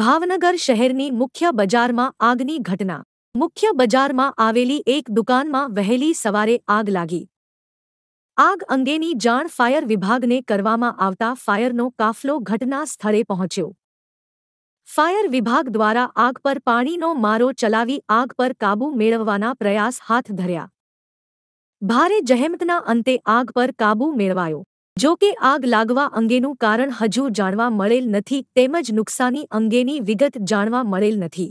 ભાવનગર શહેરની મુખ્ય બજારમાં આગની ઘટના મુખ્ય બજારમાં આવેલી એક દુકાનમાં વહેલી સવારે આગ લાગી આગ અંગેની જાણ ફાયર વિભાગને કરવામાં આવતા ફાયરનો કાફલો ઘટના સ્થળે પહોંચ્યો ફાયર વિભાગ દ્વારા આગ પર પાણીનો મારો ચલાવી આગ પર કાબૂ મેળવવાના પ્રયાસ હાથ ધર્યા ભારે જહેમતના અંતે આગ પર કાબૂ મેળવાયો જો કે આગ લાગવા અંગેનું કારણ હજુ જાણવા મળેલ નથી તેમજ નુકસાની અંગેની વિગત જાણવા મળેલ નથી